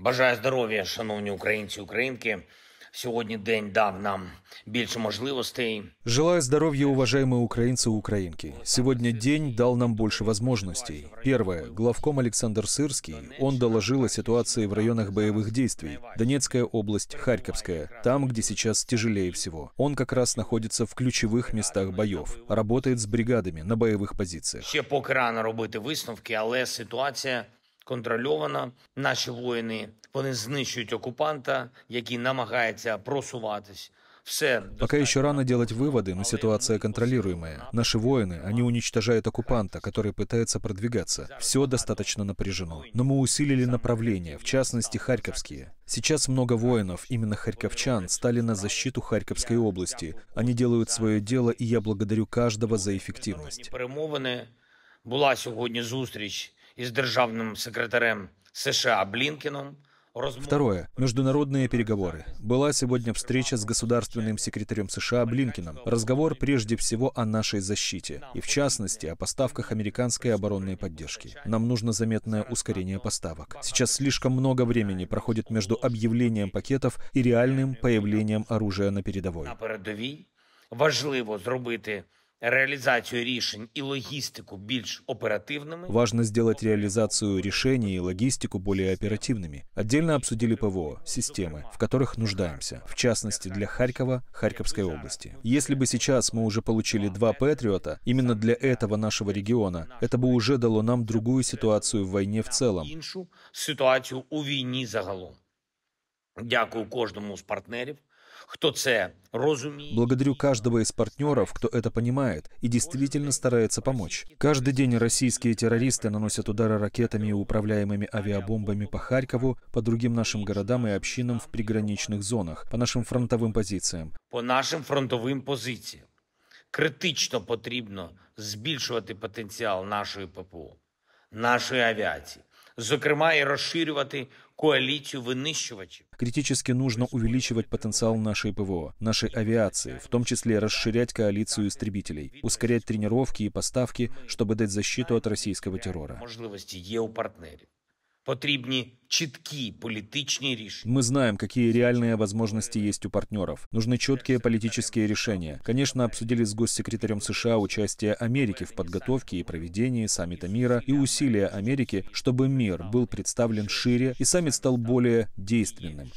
Бажаю здоров'я, шановні українці, українки. Сьогодні день дав нам больше возможностей. Желаю здоровья, уважаемые украинцы и украинки. Сегодня день дал нам больше возможностей. Первое. Главком Александр Сырский, он доложил о ситуации в районах боевых действий. Донецкая область, Харьковская, там, где сейчас тяжелее всего. Он как раз находится в ключевых местах боев, работает с бригадами на боевых позициях. Ще поки рано робити висновки, але ситуация контрольована. Наші воїни вони знищують окупанта, який намагається просуватись. Пока еще рано делать выводы, но ситуация контролируемая. Наши воины, они уничтожают оккупанта, который пытается продвигаться. Все достаточно напряжено. Но мы усилили направления, в частности, харьковские. Сейчас много воинов, именно харьковчан, стали на защиту Харьковской области. Они делают свое дело, и я благодарю каждого за эффективность. Перемовини була сьогодні зустріч із державним секретарем США Блинкиным. Второе. Международные переговоры. Была сегодня встреча с государственным секретарем США Блинкиным. Разговор прежде всего о нашей защите, и в частности о поставках американской оборонной поддержки. Нам нужно заметное ускорение поставок. Сейчас слишком много времени проходит между объявлением пакетов и реальным появлением оружия на передовой. На передовій важливо сделать реализацию решений и логистику больше оперативными. Важно сделать реализацию решений и логистику более оперативными. Отдельно обсудили ПВО, системы, в которых нуждаемся, в частности для Харькова, Харьковской области. Если бы сейчас мы уже получили два Патриота, именно для этого нашего региона, это бы уже дало нам другую ситуацию в войне в целом. Ситуацию у войне загалом. Дякую каждому из партнеров. Благодарю каждого из партнеров, кто это понимает и действительно старается помочь. Каждый день российские террористы наносят удары ракетами и управляемыми авиабомбами по Харькову, по другим нашим городам и общинам в приграничных зонах, по нашим фронтовым позициям. По нашим фронтовым позициям. Критично потрібно збільшувати потенціал нашої ППО, нашої авіації, зокрема і розширювати коалицию вынищивать. Критически нужно увеличивать потенциал нашей ПВО, нашей авиации, в том числе расширять коалицию истребителей, ускорять тренировки и поставки, чтобы дать защиту от российского террора. Можливості є у партнерів. Потрібні чіткі политические решения. Мы знаем, какие реальные возможности есть у партнеров. Нужны четкие политические решения. Конечно, обсудили с госсекретарем США участие Америки в подготовке и проведении саммита мира и усилия Америки, чтобы мир был представлен шире и саммит стал более действенным.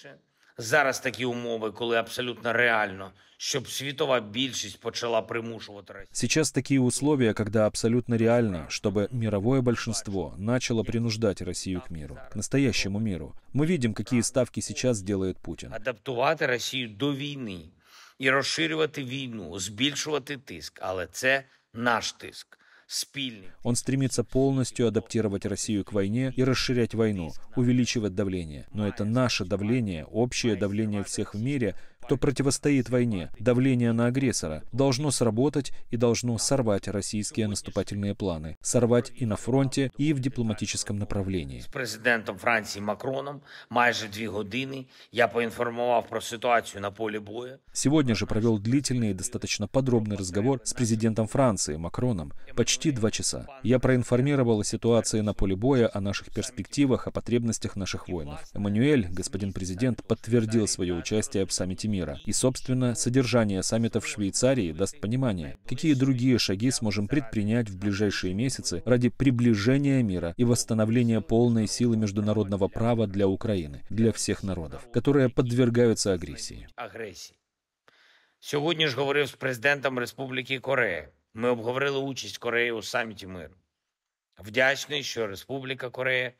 Зараз такі умови, коли абсолютно реально, чтобы световая большинство начала примушивать Россию. Сейчас такие условия, когда абсолютно реально, чтобы мировое большинство начало принуждать Россию к миру, к настоящему миру. Мы видим, какие ставки сейчас делает Путин. Адаптувати Россию до війни и розширювати війну, збільшувати тиск, але це наш тиск. Он стремится полностью адаптировать Россию к войне и расширять войну, увеличивать давление. Но это наше давление, общее давление всех в мире, кто противостоит войне, давление на агрессора, должно сработать и должно сорвать российские наступательные планы, сорвать и на фронте, и в дипломатическом направлении. С президентом Франции Макроном майже две години я поинформовал про ситуацию на поле боя. Сегодня же провел длительный и достаточно подробный разговор с президентом Франции Макроном, почти два часа. Я проинформировал о ситуации на поле боя, о наших перспективах, о потребностях наших воинов. Эммануэль, господин президент, подтвердил свое участие в саммите мира. И, собственно, содержание саммита в Швейцарии даст понимание, какие другие шаги сможем предпринять в ближайшие месяцы ради приближения мира и восстановления полной силы международного права для Украины, для всех народов, которые подвергаются агрессии. Сьогодні ж говорив з президентом Республики Корея. мы обговорили участь Кореи в саммите мира. Вдячний, что Республика Корея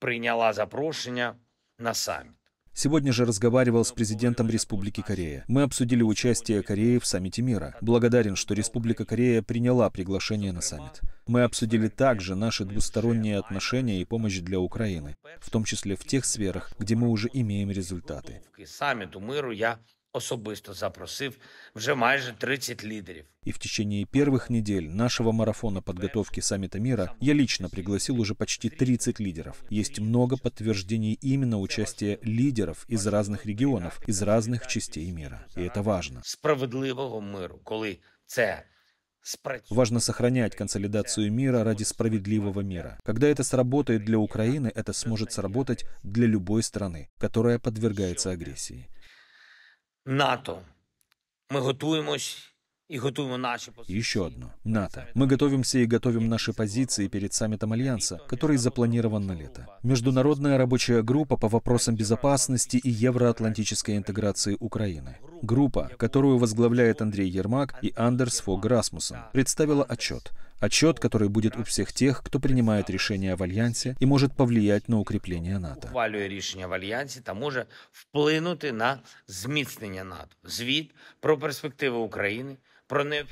приняла запрошення на саммит. Сегодня же разговаривал с президентом Республики Корея. Мы обсудили участие Кореи в саммите мира. Благодарен, что Республика Корея приняла приглашение на саммит. Мы обсудили также наши двусторонние отношения и помощь для Украины, в том числе в тех сферах, где мы уже имеем результаты. Саммиту миру я особисто запросив вже майже 30 лидеров. И в течение первых недель нашего марафона подготовки саммита мира я лично пригласил уже почти 30 лидеров. Есть много подтверждений именно участия лидеров из разных регионов, из разных частей мира. И это важно. Справедливого миру, коли це Важно сохранять консолидацию мира ради справедливого мира. Когда это сработает для Украины, это сможет сработать для любой страны, которая подвергается агрессии. НАТО. Мы готовимся и готовим наши позиции. Еще одно. НАТО. Мы готовимся и готовим наши позиции перед саммитом Альянса, который запланирован на лето. Международная рабочая группа по вопросам безопасности и евроатлантической интеграции Украины. Группа, которую возглавляет Андрей Ермак и Андерс Фог Расмуссен, представила отчет, Отчет, который будет у всех тех, кто принимает решение в Альянсе и может повлиять на укрепление НАТО. Ухвалює рішення в Альянсі та може вплинути на зміцнення НАТО. Звіт про перспективи України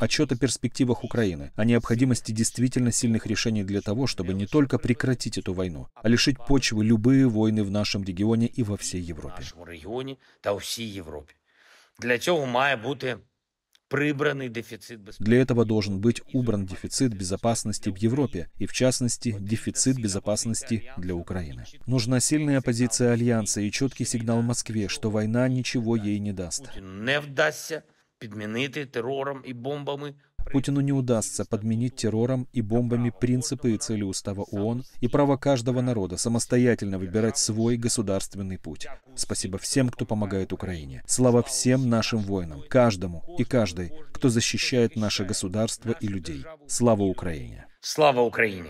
Отчет о перспективах Украины, о необходимости действительно сильных решений для того, чтобы не только прекратить эту войну, а лишить почвы любые войны в нашем регионе и во всей Европе. Для цього має бути прибранный дефицит Для этого должен быть убран дефицит безопасности в Европе, и в частности, дефицит безопасности для Украины. Нужна сильная позиция Альянса и четкий сигнал Москве, что война ничего ей не даст. Не вдастся подменить террором и бомбами Путину не удастся подменить террором и бомбами принципы и цели устава ООН и право каждого народа самостоятельно выбирать свой государственный путь. Спасибо всем, кто помогает Украине. Слава всем нашим воинам, каждому и каждой, кто защищает наше государство и людей. Слава Украине! Слава Украине!